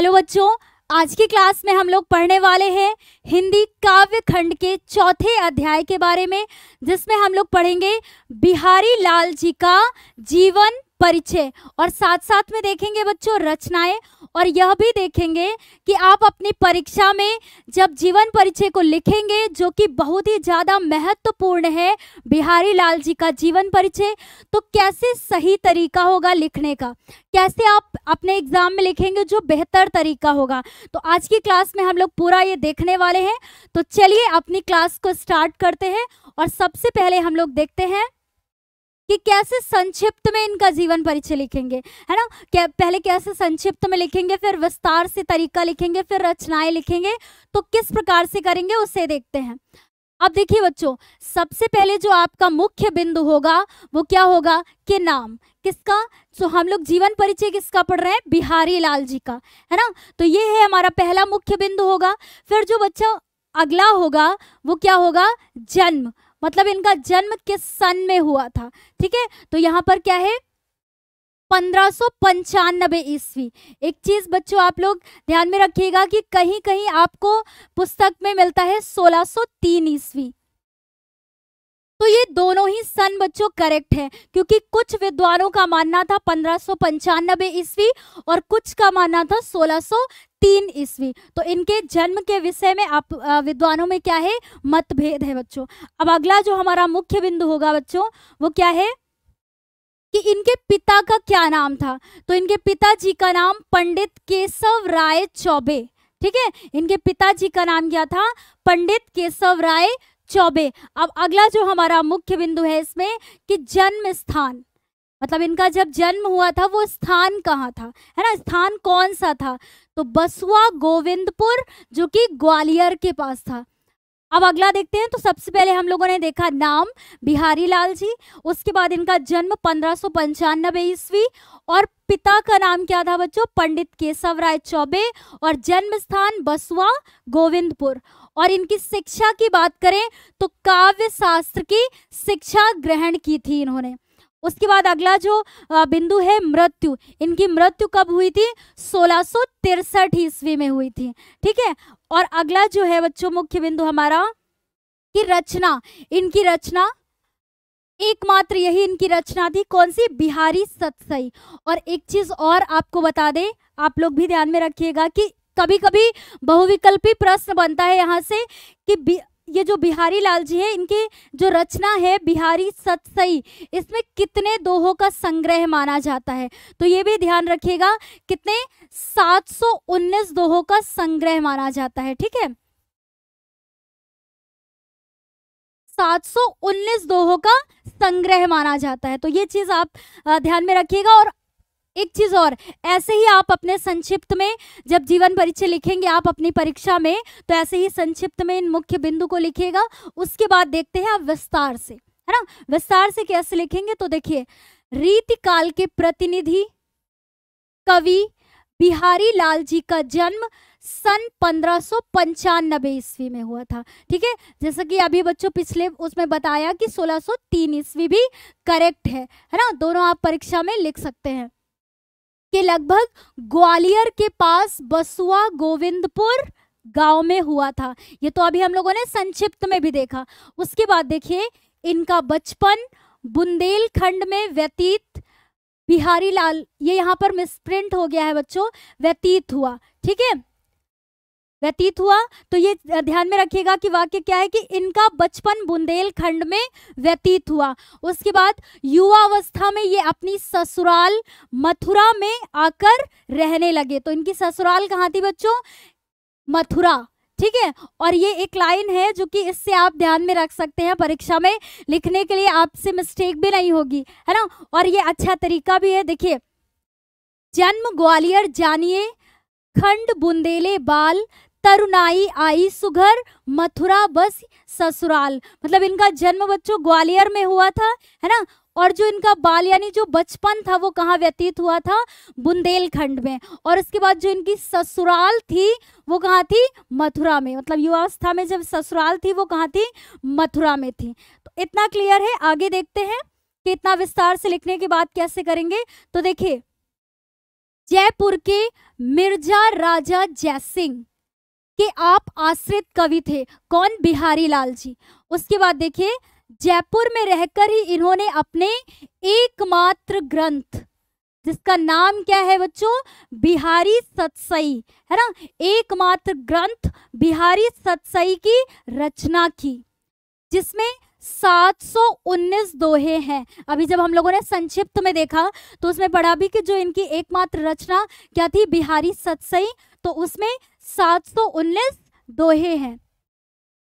hello बच्चों आज की क्लास में हम लोग पढ़ने वाले हैं हिंदी काव्य खंड के चौथे अध्याय के बारे में जिसमें हम लोग पढ़ेंगे बिहारी लाल जी का जीवन परिचय और साथ साथ में देखेंगे बच्चों रचनाएं और यह भी देखेंगे कि आप अपनी परीक्षा में जब जीवन परिचय को लिखेंगे जो कि बहुत ही ज़्यादा महत्वपूर्ण है बिहारी लाल जी का जीवन परिचय तो कैसे सही तरीका होगा लिखने का कैसे आप अपने एग्जाम में लिखेंगे जो बेहतर तरीका होगा तो आज की क्लास में हम लोग पूरा ये देखने वाले हैं तो चलिए अपनी क्लास को स्टार्ट करते हैं और सबसे पहले हम लोग देखते हैं कि कैसे संक्षिप्त में इनका जीवन परिचय लिखेंगे है ना क्या पहले कैसे संक्षिप्त में लिखेंगे फिर विस्तार से तरीका लिखेंगे फिर रचनाएं लिखेंगे तो किस प्रकार से करेंगे उसे देखते हैं अब देखिए बच्चों सबसे पहले जो आपका मुख्य बिंदु होगा वो क्या होगा कि नाम किसका सो तो हम लोग जीवन परिचय किसका पढ़ रहे हैं बिहारी लाल जी का है ना तो ये है हमारा पहला मुख्य बिंदु होगा फिर जो बच्चा अगला होगा वो क्या होगा जन्म मतलब इनका जन्म किस सन में हुआ था ठीक है तो यहाँ पर क्या है पंद्रह ईस्वी एक चीज बच्चों आप लोग ध्यान में रखिएगा कि कहीं कहीं आपको पुस्तक में मिलता है 1603 ईस्वी तो ये दोनों ही सन बच्चों करेक्ट है क्योंकि कुछ विद्वानों का मानना था पंद्रह सौ पंचानबे ईस्वी और कुछ का मानना था सोलह सो तीन ईस्वी तो इनके जन्म के विषय में आप विद्वानों में क्या है मतभेद है बच्चों अब अगला जो हमारा मुख्य बिंदु होगा बच्चों वो क्या है कि इनके पिता का क्या नाम था तो इनके पिताजी का नाम पंडित केशव राय चौबे ठीक है इनके पिताजी का नाम क्या था पंडित केशव राय चौबे अब अगला जो हमारा मुख्य बिंदु है इसमें कि जन्म स्थान मतलब इनका जब जन्म हुआ था वो स्थान कहाँ था है ना स्थान कौन सा था तो बसुआ गोविंदपुर जो कि ग्वालियर के पास था अब अगला देखते हैं तो सबसे पहले हम लोगों ने देखा नाम बिहारी लाल जी उसके बाद इनका जन्म पंद्रह सौ पंचानबे ईस्वी और पिता का नाम क्या था बच्चों पंडित केशव राय चौबे और जन्म स्थान बसुआ गोविंदपुर और इनकी शिक्षा की बात करें तो काव्य शास्त्र की शिक्षा ग्रहण की थी इन्होंने उसके बाद अगला जो बिंदु है मृत्यु इनकी मृत्यु कब हुई थी सोलह ईस्वी में हुई थी ठीक है और अगला जो है बच्चों मुख्य बिंदु हमारा कि रचना इनकी रचना एकमात्र यही इनकी रचना थी कौन सी बिहारी सतसई और एक चीज और आपको बता दें आप लोग भी ध्यान में रखिएगा कि कभी कभी बहुविकल्पी प्रश्न बनता है यहाँ से कि ये जो बिहारी लाल जी है इनकी जो रचना है बिहारी सतसई इसमें कितने दोहों का संग्रह माना जाता है तो ये भी ध्यान रखिएगा कितने 719 दोहों का संग्रह माना जाता है ठीक है 719 दोहों का संग्रह माना जाता है तो ये चीज आप ध्यान में रखिएगा और एक चीज और ऐसे ही आप अपने संक्षिप्त में जब जीवन परिचय लिखेंगे आप अपनी परीक्षा में तो ऐसे ही संक्षिप्त में इन मुख्य बिंदु को लिखिएगा उसके बाद देखते हैं आप विस्तार से है ना विस्तार से कैसे लिखेंगे तो देखिए रीति काल के प्रतिनिधि कवि बिहारी लाल जी का जन्म सन पंद्रह सो पंचानबे ईस्वी में हुआ था ठीक है जैसा कि अभी बच्चों पिछले उसमें बताया कि 1603 ईस्वी भी करेक्ट है है ना दोनों आप परीक्षा में लिख सकते हैं के लगभग ग्वालियर के पास बसुआ गोविंदपुर गांव में हुआ था ये तो अभी हम लोगों ने संक्षिप्त में भी देखा उसके बाद देखिए इनका बचपन बुंदेलखंड में व्यतीत बिहारी लाल ये यहाँ पर मिसप्रिंट हो गया है बच्चों व्यतीत हुआ ठीक है व्यतीत हुआ तो ये ध्यान में रखिएगा कि वाक्य क्या है कि इनका बचपन बुंदेलखंड में व्यतीत हुआ उसके बाद युवा अवस्था में ये अपनी ससुराल मथुरा में आकर रहने लगे तो इनकी ससुराल कहाँ थी बच्चों मथुरा ठीक है और ये एक लाइन है जो कि इससे आप ध्यान में रख सकते हैं परीक्षा में लिखने के लिए आपसे मिस्टेक भी नहीं होगी है ना और ये अच्छा तरीका भी है देखिए जन्म ग्वालियर जानिए खंड बुंदेले बाल तरुनाई आई सुघर मथुरा बस ससुराल मतलब इनका जन्म बच्चों ग्वालियर में हुआ था है ना और जो इनका बाल यानी जो बचपन था वो कहाँ व्यतीत हुआ था बुंदेलखंड में और इसके बाद जो इनकी ससुराल थी वो कहाँ थी मथुरा में मतलब युवावस्था में जब ससुराल थी वो कहाँ थी मथुरा में थी तो इतना क्लियर है आगे देखते हैं कि इतना विस्तार से लिखने के बाद कैसे करेंगे तो देखिए जयपुर के मिर्जा राजा जयसिंह कि आप आश्रित कवि थे कौन बिहारी लाल जी उसके बाद देखिए जयपुर में रहकर ही इन्होंने अपने एकमात्र ग्रंथ जिसका नाम क्या है बच्चों बिहारी सतसई है ना एकमात्र ग्रंथ बिहारी सतसई की रचना की जिसमें 719 दोहे हैं अभी जब हम लोगों ने संक्षिप्त में देखा तो उसमें पढ़ा भी कि जो इनकी एकमात्र रचना क्या थी बिहारी सतसई तो उसमें 719 दोहे हैं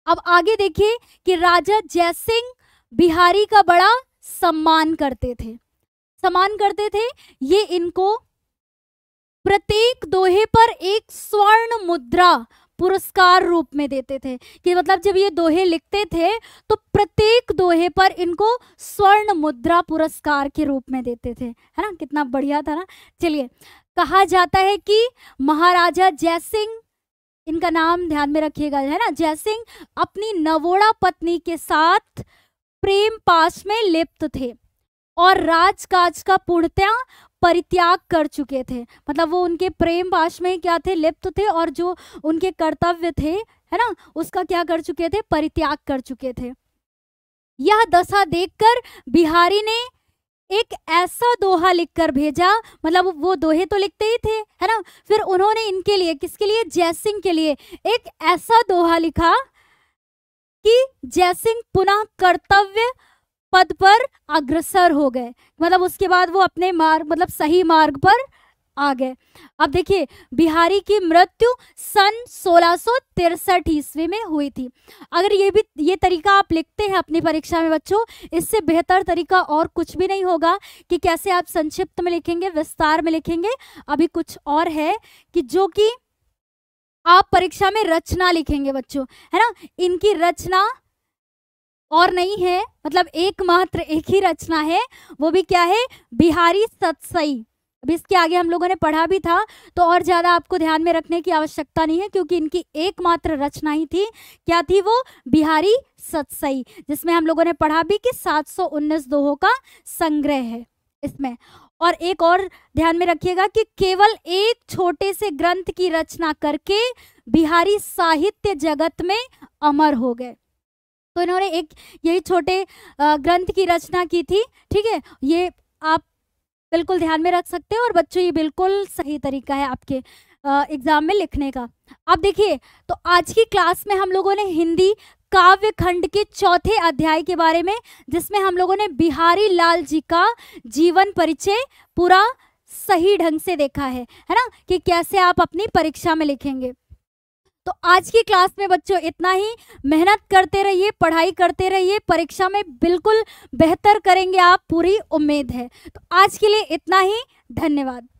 अब आगे देखिए कि राजा जयसिंह बिहारी का बड़ा सम्मान करते थे सम्मान करते थे ये इनको प्रत्येक दोहे पर एक स्वर्ण मुद्रा पुरस्कार रूप में देते थे कि मतलब जब ये दोहे लिखते थे तो प्रत्येक दोहे पर इनको स्वर्ण मुद्रा पुरस्कार के रूप में देते थे है ना कितना बढ़िया था ना चलिए कहा जाता है कि महाराजा जयसिंह इनका नाम ध्यान में रखिएगा है ना जयसिंह अपनी नवोड़ा पत्नी के साथ प्रेम पास में लिप्त थे और राजकाज का पूर्णतया परित्याग कर चुके थे मतलब वो उनके प्रेम पाश में क्या थे लिप्त थे और जो उनके कर्तव्य थे है ना उसका क्या कर चुके थे परित्याग कर चुके थे यह दशा देखकर बिहारी ने एक ऐसा दोहा लिखकर भेजा मतलब वो दोहे तो लिखते ही थे है ना फिर उन्होंने इनके लिए किसके लिए जयसिंह के लिए एक ऐसा दोहा लिखा कि जयसिंह पुनः कर्तव्य पद पर अग्रसर हो गए मतलब उसके बाद वो अपने मार्ग मतलब सही मार्ग पर आ गए अब देखिए बिहारी की मृत्यु सन सोलह ईस्वी में हुई थी अगर ये भी ये तरीका आप लिखते हैं अपनी परीक्षा में बच्चों इससे बेहतर तरीका और कुछ भी नहीं होगा कि कैसे आप संक्षिप्त में लिखेंगे विस्तार में लिखेंगे अभी कुछ और है कि जो कि आप परीक्षा में रचना लिखेंगे बच्चों है ना इनकी रचना और नहीं है मतलब एकमात्र एक ही रचना है वो भी क्या है बिहारी सतसई अभी इसके आगे हम लोगों ने पढ़ा भी था तो और ज़्यादा आपको ध्यान में रखने की आवश्यकता नहीं है क्योंकि इनकी एकमात्र रचना ही थी क्या थी वो बिहारी सतसई जिसमें हम लोगों ने पढ़ा भी कि 719 दोहों का संग्रह है इसमें और एक और ध्यान में रखिएगा कि केवल एक छोटे से ग्रंथ की रचना करके बिहारी साहित्य जगत में अमर हो गए तो इन्होंने एक यही छोटे ग्रंथ की रचना की थी ठीक है ये आप बिल्कुल ध्यान में रख सकते हैं और बच्चों ये बिल्कुल सही तरीका है आपके एग्ज़ाम में लिखने का आप देखिए तो आज की क्लास में हम लोगों ने हिंदी काव्य खंड के चौथे अध्याय के बारे में जिसमें हम लोगों ने बिहारी लाल जी का जीवन परिचय पूरा सही ढंग से देखा है है ना कि कैसे आप अपनी परीक्षा में लिखेंगे तो आज की क्लास में बच्चों इतना ही मेहनत करते रहिए पढ़ाई करते रहिए परीक्षा में बिल्कुल बेहतर करेंगे आप पूरी उम्मीद है तो आज के लिए इतना ही धन्यवाद